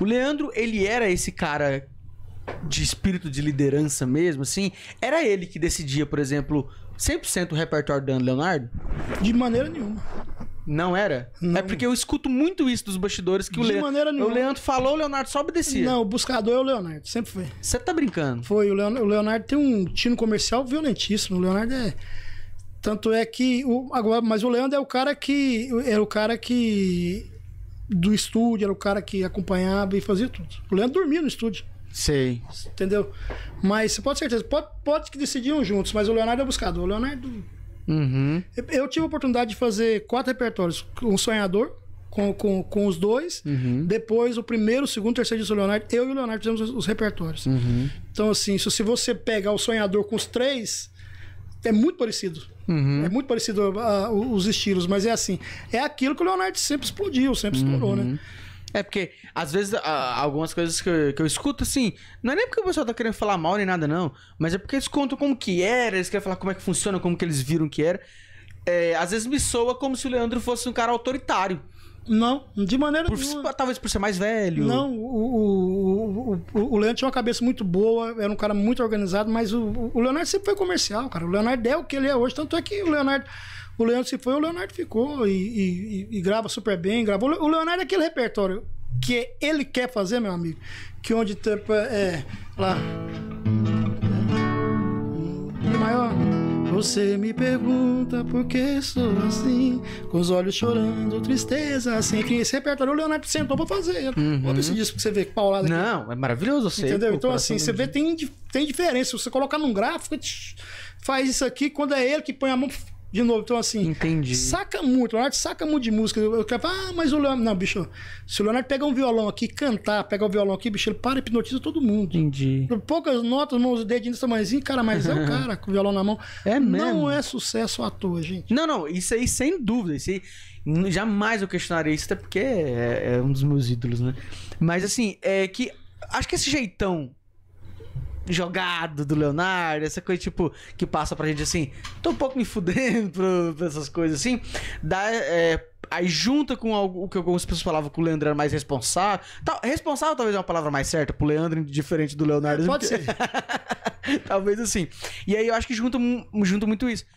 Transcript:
O Leandro, ele era esse cara de espírito de liderança mesmo, assim? Era ele que decidia, por exemplo, 100% o repertório do Leonardo? De maneira nenhuma. Não era? Não. É porque eu escuto muito isso dos bastidores que de o Leandro. De maneira nenhuma. O Leandro falou, o Leonardo só obedecia. Não, o buscador é o Leonardo, sempre foi. Você tá brincando? Foi, o Leonardo, o Leonardo tem um tino comercial violentíssimo. O Leonardo é. Tanto é que. O, agora, mas o Leandro é o cara que. é o cara que do estúdio, era o cara que acompanhava e fazia tudo. O Leandro dormia no estúdio. Sei. Entendeu? Mas você pode ter certeza, pode, pode que decidiam juntos, mas o Leonardo é buscado. O Leonardo. Uhum. Eu, tive a oportunidade de fazer quatro repertórios: um sonhador com, com, com os dois, uhum. depois o primeiro, o segundo, o terceiro o Leonardo. Eu e o Leonardo fizemos os, os repertórios. Uhum. Então, assim, se, se você pegar o sonhador com os três, é muito parecido. Uhum. É muito parecido a, ah, ah, os estilos, mas é assim. É aquilo que o Leonardo sempre explodiu, sempre uhum. explorou, né? É porque, às vezes, ah, algumas coisas que eu, que eu, escuto, assim, não é nem porque o pessoal tá querendo falar mal nem nada, não, mas é porque eles contam como que era, eles querem falar como é que funciona, como que eles viram que era. É, às vezes me soa como se o Leandro fosse um cara autoritário. Não, de maneira por, nenhuma. Talvez por ser mais velho. Não, o, o, o, o, Leonardo tinha uma cabeça muito boa, era um cara muito organizado, mas o, o Leonardo sempre foi comercial, cara. O Leonardo é o que ele é hoje, tanto é que o Leonardo. O Leonardo se foi, o Leonardo ficou e, e, e grava super bem, gravou. O Leonardo é aquele repertório que ele quer fazer, meu amigo. Que onde. É, lá. Você me pergunta por que sou assim, com os olhos chorando, tristeza sem assim, que esse repertório o Leonardo sentou pra fazer. Uhum. Ouve esse disco que você vê que paulada. Aqui. Não, é maravilhoso você. Entendeu? então, assim, você vê, tem, tem diferença. Você coloca num gráfico, faz isso aqui, quando é ele que põe a mão, de novo. Então, assim. Entendi. Saca muito. O Leonardo saca muito de música. Eu, quero ah, mas o Leonardo. Não, bicho. Se o Leonardo pegar um violão aqui, cantar, pegar o um violão aqui, bicho, ele para e hipnotiza todo mundo. Entendi. Poucas notas, mãos, dedinhos desse tamanhozinho, cara, mas é o cara com o violão na mão. É mesmo. Não é sucesso à toa, gente. Não, não. Isso aí, sem dúvida. Isso aí, jamais eu questionaria isso, até porque é, é um dos meus ídolos, né? Mas, assim, é que. Acho que esse jeitão jogado do Leonardo, essa coisa tipo que passa pra gente assim, tô um pouco me fudendo pra, pra essas coisas assim, dá, é, aí junta com algo, o que algumas pessoas falavam que o Leandro era mais responsável. responsável talvez é uma palavra mais certa pro Leandro, diferente do Leonardo. É, pode ser. talvez assim. E aí eu acho que junta, junta muito isso.